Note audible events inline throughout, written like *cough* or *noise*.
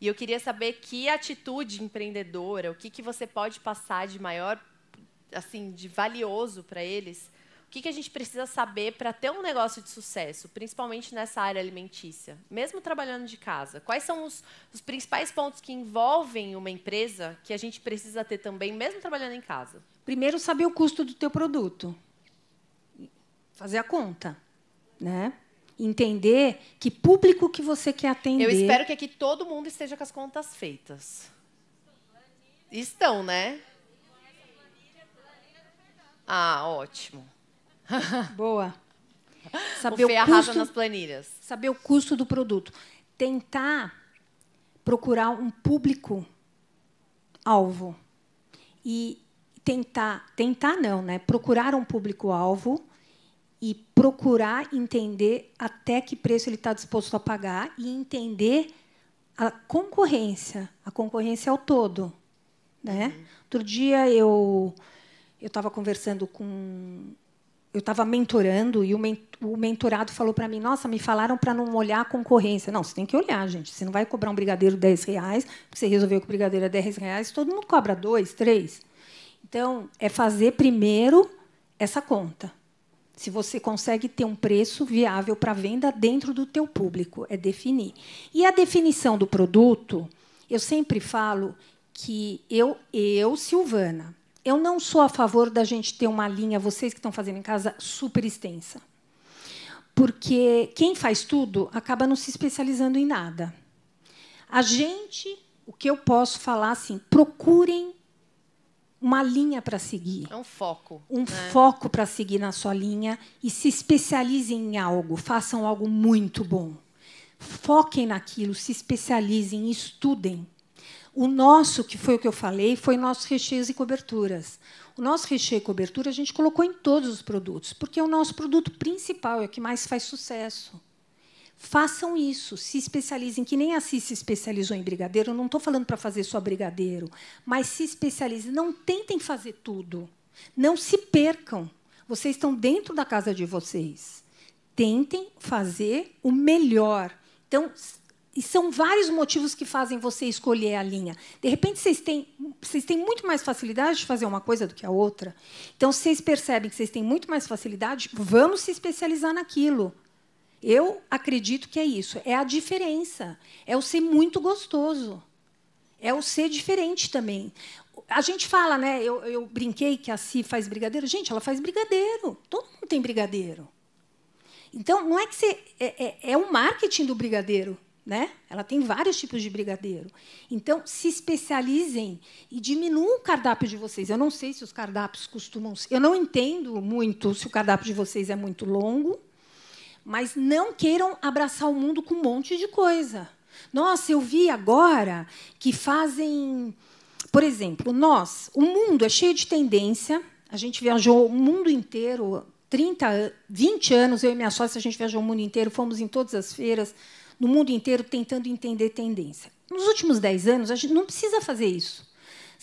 E eu queria saber que atitude empreendedora, o que, que você pode passar de maior, assim, de valioso para eles. O que, que a gente precisa saber para ter um negócio de sucesso, principalmente nessa área alimentícia, mesmo trabalhando de casa? Quais são os, os principais pontos que envolvem uma empresa que a gente precisa ter também, mesmo trabalhando em casa? Primeiro, saber o custo do teu produto. Fazer a conta, né? entender que público que você quer atender. Eu espero que aqui todo mundo esteja com as contas feitas. Estão, né? Ah, ótimo. *laughs* Boa. Saber o o custo, nas planilhas. Saber o custo do produto. Tentar procurar um público alvo e tentar, tentar não, né? Procurar um público alvo e procurar entender até que preço ele está disposto a pagar e entender a concorrência, a concorrência ao todo. Né? Uhum. Outro dia eu eu estava conversando com eu estava mentorando e o, o mentorado falou para mim: Nossa, me falaram para não olhar a concorrência. Não, você tem que olhar, gente. Você não vai cobrar um brigadeiro 10 reais, você resolveu que o brigadeiro é 10 reais, todo mundo cobra dois três Então, é fazer primeiro essa conta se você consegue ter um preço viável para venda dentro do teu público, é definir. E a definição do produto, eu sempre falo que eu, eu, Silvana, eu não sou a favor da gente ter uma linha, vocês que estão fazendo em casa, super extensa. Porque quem faz tudo acaba não se especializando em nada. A gente, o que eu posso falar assim, procurem uma linha para seguir. É um foco. Um né? foco para seguir na sua linha e se especializem em algo, façam algo muito bom. Foquem naquilo, se especializem, estudem. O nosso, que foi o que eu falei, foi nossos recheios e coberturas. O nosso recheio e cobertura a gente colocou em todos os produtos, porque é o nosso produto principal, é o que mais faz sucesso façam isso, se especializem, que nem a Cis se especializou em brigadeiro, eu não estou falando para fazer só brigadeiro, mas se especializem, não tentem fazer tudo, não se percam, vocês estão dentro da casa de vocês, tentem fazer o melhor, então e são vários motivos que fazem você escolher a linha. De repente, vocês têm, vocês têm muito mais facilidade de fazer uma coisa do que a outra. Então, vocês percebem que vocês têm muito mais facilidade, vamos se especializar naquilo. Eu acredito que é isso. É a diferença. É o ser muito gostoso. É o ser diferente também. A gente fala, né? Eu, eu brinquei que a Si faz brigadeiro. Gente, ela faz brigadeiro. Todo mundo tem brigadeiro. Então, não é que você. É, é, é o marketing do brigadeiro. Né? Ela tem vários tipos de brigadeiro. Então, se especializem e diminuam o cardápio de vocês. Eu não sei se os cardápios costumam. Eu não entendo muito se o cardápio de vocês é muito longo mas não queiram abraçar o mundo com um monte de coisa. Nossa, eu vi agora que fazem. Por exemplo, nós, o mundo é cheio de tendência. A gente viajou o mundo inteiro, 30, 20 anos, eu e minha sócia, a gente viajou o mundo inteiro, fomos em todas as feiras, no mundo inteiro, tentando entender tendência. Nos últimos 10 anos, a gente não precisa fazer isso.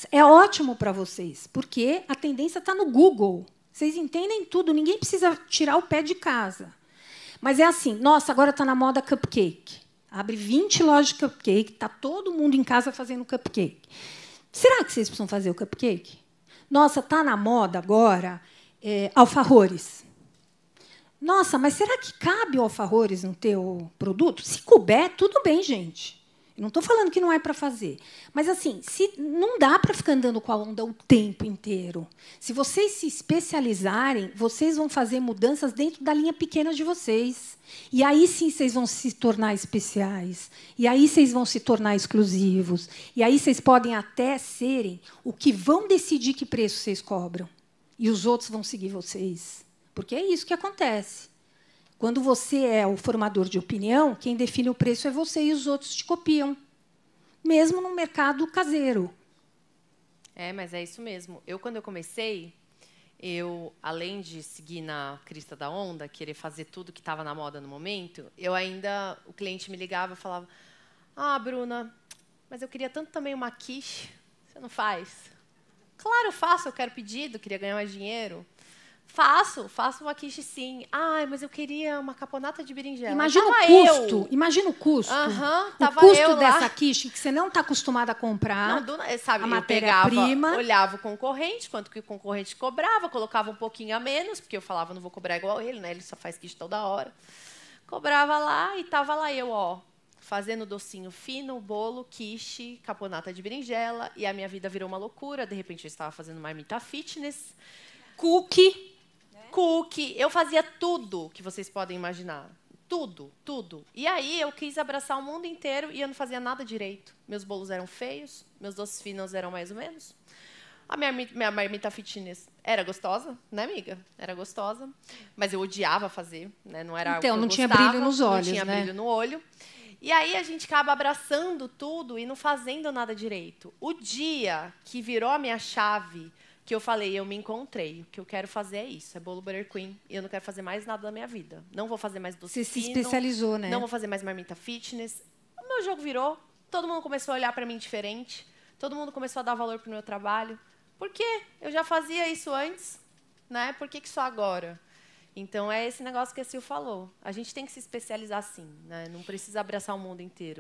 É ótimo para vocês, porque a tendência está no Google. Vocês entendem tudo, ninguém precisa tirar o pé de casa. Mas é assim, nossa, agora está na moda cupcake. Abre 20 lojas de cupcake, está todo mundo em casa fazendo cupcake. Será que vocês precisam fazer o cupcake? Nossa, está na moda agora é, alfajores. Nossa, mas será que cabe o alfajores no teu produto? Se couber, tudo bem, gente não estou falando que não é para fazer, mas assim, se não dá para ficar andando com a onda o tempo inteiro. Se vocês se especializarem, vocês vão fazer mudanças dentro da linha pequena de vocês. E aí sim vocês vão se tornar especiais. E aí vocês vão se tornar exclusivos. E aí vocês podem até serem o que vão decidir que preço vocês cobram. E os outros vão seguir vocês. Porque é isso que acontece. Quando você é o formador de opinião, quem define o preço é você e os outros te copiam, mesmo no mercado caseiro. É, mas é isso mesmo. Eu, quando eu comecei, eu, além de seguir na crista da onda, querer fazer tudo que estava na moda no momento, eu ainda, o cliente me ligava e falava, ah, Bruna, mas eu queria tanto também uma quiche, você não faz? Claro, eu faço, eu quero pedido, queria ganhar mais dinheiro. Faço, faço uma quiche sim. Ai, mas eu queria uma caponata de berinjela. Imagina tava o custo. Eu. Imagina o custo. Aham, Uhum, o custo dessa lá. quiche que você não está acostumada a comprar. Não, do, sabe, a matéria-prima. Olhava o concorrente, quanto que o concorrente cobrava, colocava um pouquinho a menos, porque eu falava, não vou cobrar igual ele, né? Ele só faz quiche toda hora. Cobrava lá e tava lá eu, ó, fazendo docinho fino, bolo, quiche, caponata de berinjela. E a minha vida virou uma loucura. De repente eu estava fazendo marmita fitness. Cookie cookie, eu fazia tudo que vocês podem imaginar. Tudo, tudo. E aí eu quis abraçar o mundo inteiro e eu não fazia nada direito. Meus bolos eram feios, meus doces finos eram mais ou menos. A minha, minha marmita fitness era gostosa, né, amiga? Era gostosa. Mas eu odiava fazer, né? Não era Então, não tinha brilho nos olhos, Não tinha né? brilho no olho. E aí a gente acaba abraçando tudo e não fazendo nada direito. O dia que virou a minha chave que eu falei, eu me encontrei. O que eu quero fazer é isso, é bolo butter queen. E eu não quero fazer mais nada da minha vida. Não vou fazer mais doce Você se especializou, né? Não vou fazer mais marmita fitness. O meu jogo virou. Todo mundo começou a olhar para mim diferente. Todo mundo começou a dar valor para o meu trabalho. Por quê? Eu já fazia isso antes, né? Por que, que só agora? Então é esse negócio que a Sil falou. A gente tem que se especializar sim, né? Não precisa abraçar o mundo inteiro.